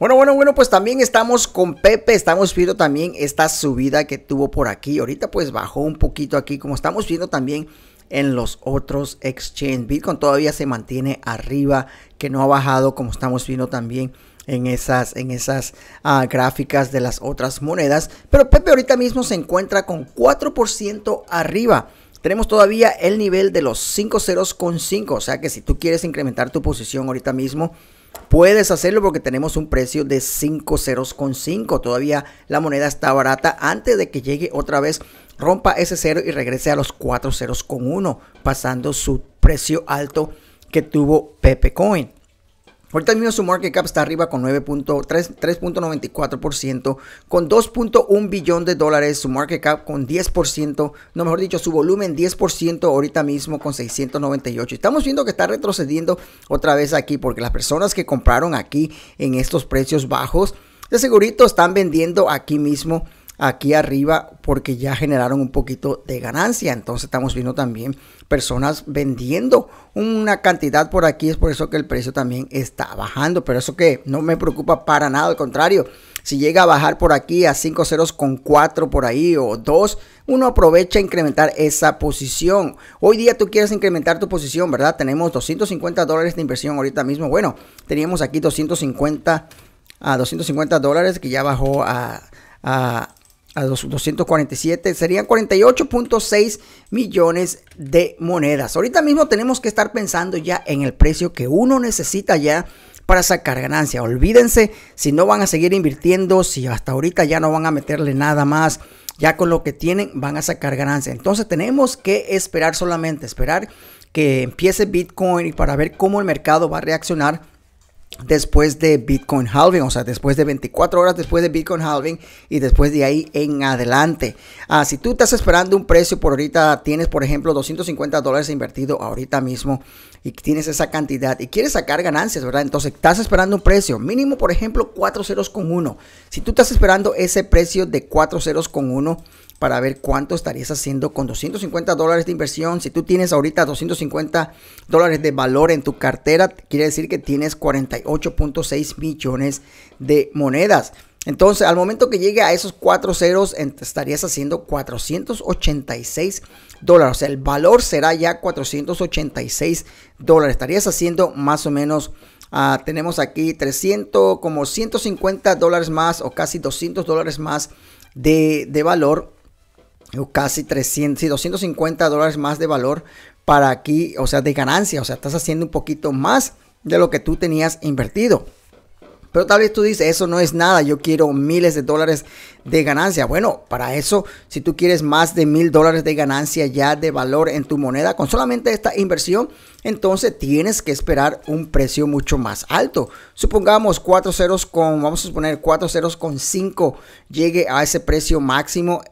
Bueno, bueno, bueno, pues también estamos con Pepe, estamos viendo también esta subida que tuvo por aquí. Ahorita pues bajó un poquito aquí, como estamos viendo también en los otros exchange. Bitcoin todavía se mantiene arriba, que no ha bajado, como estamos viendo también en esas, en esas ah, gráficas de las otras monedas. Pero Pepe ahorita mismo se encuentra con 4% arriba. Tenemos todavía el nivel de los 50.5. ceros con 5, o sea que si tú quieres incrementar tu posición ahorita mismo, Puedes hacerlo porque tenemos un precio de 5 ceros con 5. Todavía la moneda está barata antes de que llegue otra vez, rompa ese cero y regrese a los 4 ceros con uno, pasando su precio alto que tuvo Pepe Coin. Ahorita mismo su market cap está arriba con 3.94%, con 2.1 billón de dólares, su market cap con 10%, no mejor dicho, su volumen 10% ahorita mismo con 698. Estamos viendo que está retrocediendo otra vez aquí porque las personas que compraron aquí en estos precios bajos, de segurito están vendiendo aquí mismo aquí arriba porque ya generaron un poquito de ganancia. Entonces estamos viendo también personas vendiendo una cantidad por aquí. Es por eso que el precio también está bajando. Pero eso que no me preocupa para nada. Al contrario, si llega a bajar por aquí a 5 ceros con 4 por ahí o 2, uno aprovecha a incrementar esa posición. Hoy día tú quieres incrementar tu posición, ¿verdad? Tenemos 250 dólares de inversión ahorita mismo. Bueno, teníamos aquí 250 a 250 dólares que ya bajó a a los 247, serían 48.6 millones de monedas. Ahorita mismo tenemos que estar pensando ya en el precio que uno necesita ya para sacar ganancia. Olvídense si no van a seguir invirtiendo, si hasta ahorita ya no van a meterle nada más, ya con lo que tienen van a sacar ganancia. Entonces tenemos que esperar solamente, esperar que empiece Bitcoin y para ver cómo el mercado va a reaccionar después de Bitcoin halving, o sea, después de 24 horas después de Bitcoin halving y después de ahí en adelante. Ah, si tú estás esperando un precio por ahorita, tienes por ejemplo 250 dólares invertido ahorita mismo y tienes esa cantidad y quieres sacar ganancias, ¿verdad? Entonces estás esperando un precio mínimo, por ejemplo, 4 ceros con Si tú estás esperando ese precio de 4 ceros con 1, para ver cuánto estarías haciendo con 250 dólares de inversión. Si tú tienes ahorita 250 dólares de valor en tu cartera, quiere decir que tienes 48.6 millones de monedas. Entonces, al momento que llegue a esos cuatro ceros, estarías haciendo 486 dólares. O sea, el valor será ya 486 dólares. Estarías haciendo más o menos, ah, tenemos aquí 300, como 150 dólares más o casi 200 dólares más de, de valor casi 300, sí, 250 dólares más de valor para aquí, o sea, de ganancia, o sea, estás haciendo un poquito más de lo que tú tenías invertido. Pero tal vez tú dices, eso no es nada, yo quiero miles de dólares de ganancia. Bueno, para eso, si tú quieres más de mil dólares de ganancia ya de valor en tu moneda con solamente esta inversión, entonces tienes que esperar un precio mucho más alto. Supongamos cuatro ceros con, vamos a suponer cuatro ceros con cinco llegue a ese precio máximo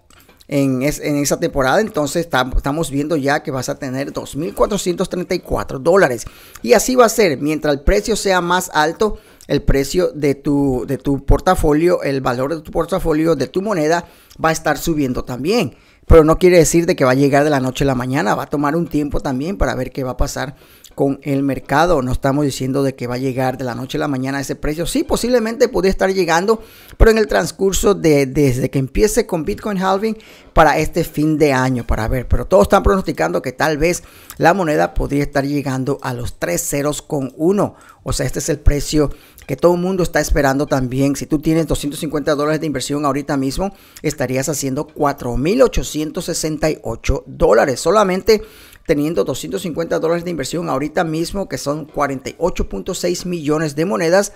en, esa temporada. Entonces estamos viendo ya que vas a tener 2.434 dólares. Y así va a ser. Mientras el precio sea más alto, el precio de tu, de tu portafolio, el valor de tu portafolio, de tu moneda, va a estar subiendo también. Pero no quiere decir de que va a llegar de la noche a la mañana, va a tomar un tiempo también para ver qué va a pasar con el mercado. No estamos diciendo de que va a llegar de la noche a la mañana ese precio. Sí, posiblemente podría estar llegando, pero en el transcurso de desde que empiece con Bitcoin halving para este fin de año, para ver. Pero todos están pronosticando que tal vez la moneda podría estar llegando a los tres ceros con uno. O sea, este es el precio que todo el mundo está esperando también. Si tú tienes 250 dólares de inversión ahorita mismo, estarías haciendo 4.868 dólares solamente teniendo 250 dólares de inversión ahorita mismo, que son 48.6 millones de monedas,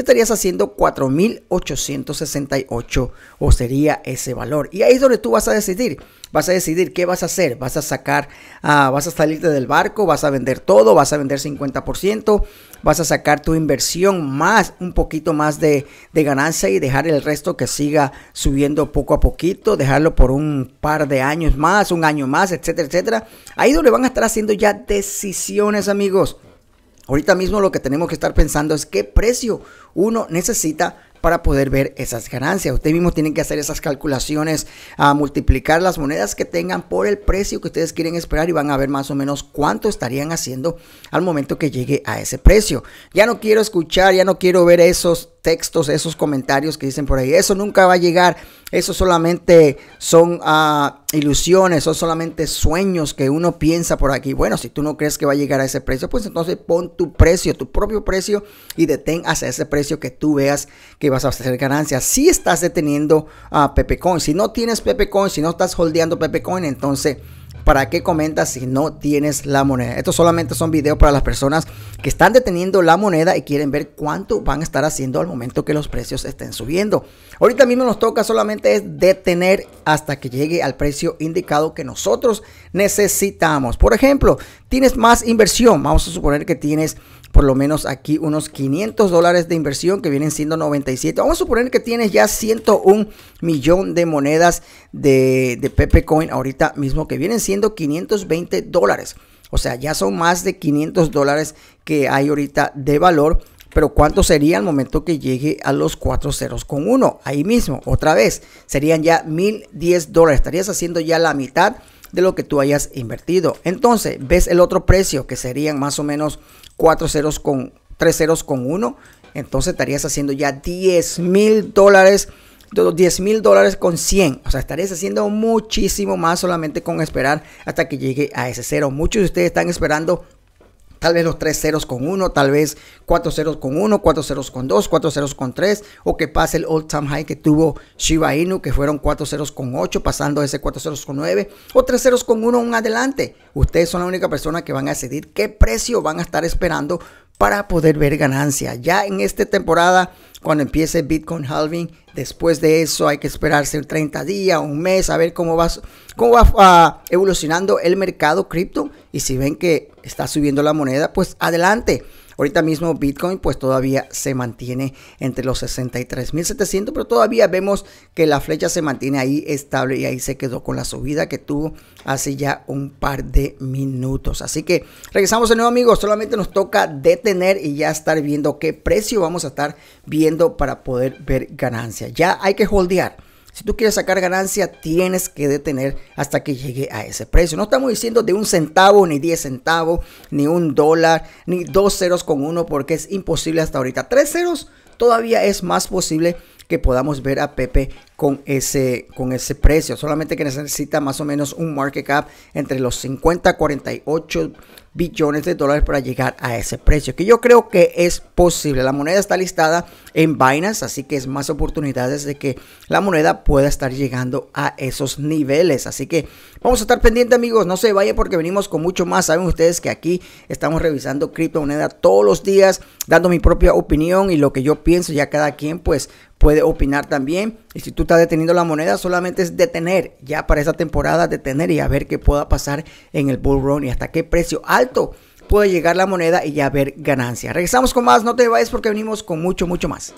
estarías haciendo 4.868 o sería ese valor. Y ahí es donde tú vas a decidir. Vas a decidir qué vas a hacer. Vas a sacar, ah, vas a salirte del barco, vas a vender todo, vas a vender 50%, vas a sacar tu inversión más, un poquito más de, de ganancia y dejar el resto que siga subiendo poco a poquito, dejarlo por un par de años más, un año más, etcétera, etcétera. Ahí es donde van a estar haciendo ya decisiones, amigos. Ahorita mismo lo que tenemos que estar pensando es qué precio uno necesita para poder ver esas ganancias. Ustedes mismos tienen que hacer esas calculaciones, a ah, multiplicar las monedas que tengan por el precio que ustedes quieren esperar y van a ver más o menos cuánto estarían haciendo al momento que llegue a ese precio. Ya no quiero escuchar, ya no quiero ver esos textos, esos comentarios que dicen por ahí, eso nunca va a llegar, eso solamente son ah, ilusiones, son solamente sueños que uno piensa por aquí. Bueno, si tú no crees que va a llegar a ese precio, pues entonces pon tu precio, tu propio precio y detén hacia ese precio que tú veas que vas a hacer ganancias. Si estás deteniendo a Pepe Pepecoin, si no tienes Pepecoin, si no estás holdeando Pepecoin, entonces ¿Para qué comentas si no tienes la moneda? Esto solamente son videos para las personas que están deteniendo la moneda y quieren ver cuánto van a estar haciendo al momento que los precios estén subiendo. Ahorita mismo nos toca solamente es detener hasta que llegue al precio indicado que nosotros necesitamos. Por ejemplo, tienes más inversión. Vamos a suponer que tienes por lo menos aquí unos 500 dólares de inversión que vienen siendo 97. Vamos a suponer que tienes ya 101 millón de monedas de, Pepe Coin ahorita mismo que vienen siendo 520 dólares. O sea, ya son más de 500 dólares que hay ahorita de valor. Pero ¿cuánto sería al momento que llegue a los 4 ceros con 1? Ahí mismo, otra vez, serían ya 1010 dólares. Estarías haciendo ya la mitad de lo que tú hayas invertido. Entonces, ves el otro precio que serían más o menos 4 ceros con, 3 ceros con 1... entonces estarías haciendo ya 10 mil dólares. 10 mil dólares con 100. O sea, estarías haciendo muchísimo más solamente con esperar hasta que llegue a ese cero. Muchos de ustedes están esperando Tal vez los 30 con 1, tal vez 40 con 1, 40 con 2, 40 con 3, o que pase el all Time High que tuvo Shiba Inu, que fueron 40 con 8, pasando ese 40 con 9, o 30 con 1 en adelante. Ustedes son la única persona que van a decidir qué precio van a estar esperando para poder ver ganancia ya en esta temporada cuando empiece Bitcoin halving. Después de eso hay que esperarse 30 días, un mes, a ver cómo va, cómo va ah, evolucionando el mercado cripto. Y si ven que está subiendo la moneda, pues adelante. Ahorita mismo Bitcoin pues todavía se mantiene entre los 63.700, pero todavía vemos que la flecha se mantiene ahí estable y ahí se quedó con la subida que tuvo hace ya un par de minutos. Así que regresamos de nuevo amigos, solamente nos toca detener y ya estar viendo qué precio vamos a estar viendo para poder ver ganancias. Ya hay que holdear. Si tú quieres sacar ganancia, tienes que detener hasta que llegue a ese precio. No estamos diciendo de un centavo, ni diez centavos, ni un dólar, ni dos ceros con uno, porque es imposible hasta ahorita. Tres ceros todavía es más posible que podamos ver a Pepe con ese, con ese precio. Solamente que necesita más o menos un market cap entre los 50 a 48 billones de dólares para llegar a ese precio, que yo creo que es posible. La moneda está listada en Binance, así que es más oportunidades de que la moneda pueda estar llegando a esos niveles. Así que vamos a estar pendientes, amigos. No se vaya porque venimos con mucho más. Saben ustedes que aquí estamos revisando moneda todos los días, dando mi propia opinión y lo que yo pienso. Ya cada quien, pues, puede opinar también. Y si tú estás deteniendo la moneda, solamente es detener, ya para esa temporada, detener y a ver qué pueda pasar en el bull run y hasta qué precio alto puede llegar la moneda y ya ver ganancia. Regresamos con más, no te vayas porque venimos con mucho, mucho más.